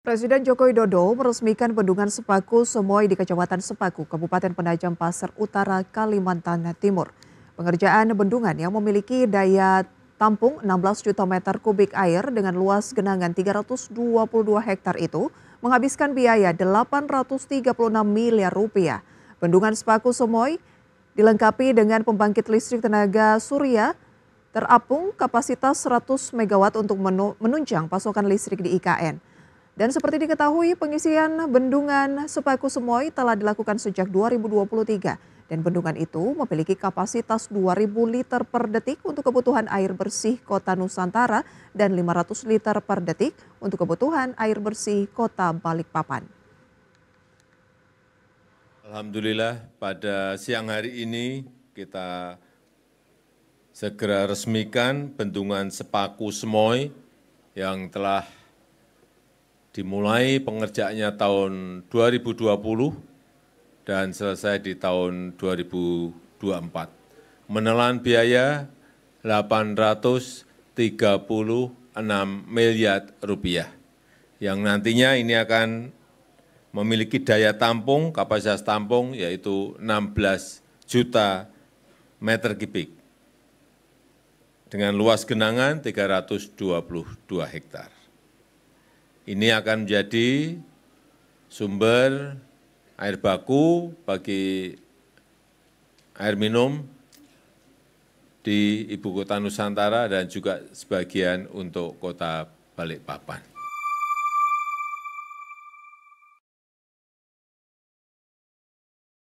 Presiden Joko Widodo meresmikan bendungan Sepaku Semoy di Kecamatan Sepaku, Kabupaten Penajam Pasir Utara, Kalimantan Timur. Pengerjaan bendungan yang memiliki daya tampung 16 juta meter kubik air dengan luas genangan 322 hektar itu menghabiskan biaya 836 miliar rupiah. Bendungan Sepaku Semoy dilengkapi dengan pembangkit listrik tenaga surya terapung kapasitas 100 MW untuk menunjang pasokan listrik di IKN. Dan seperti diketahui, pengisian bendungan Sepaku Semoy telah dilakukan sejak 2023 dan bendungan itu memiliki kapasitas 2000 liter per detik untuk kebutuhan air bersih Kota Nusantara dan 500 liter per detik untuk kebutuhan air bersih Kota Balikpapan. Alhamdulillah pada siang hari ini kita segera resmikan bendungan Sepaku Semoy yang telah dimulai pengerjaannya tahun 2020 dan selesai di tahun 2024. Menelan biaya 836 miliar rupiah, yang nantinya ini akan memiliki daya tampung, kapasitas tampung yaitu 16 juta meter kubik dengan luas genangan 322 hektar ini akan menjadi sumber air baku bagi air minum di Ibu Kota Nusantara dan juga sebagian untuk kota Balikpapan.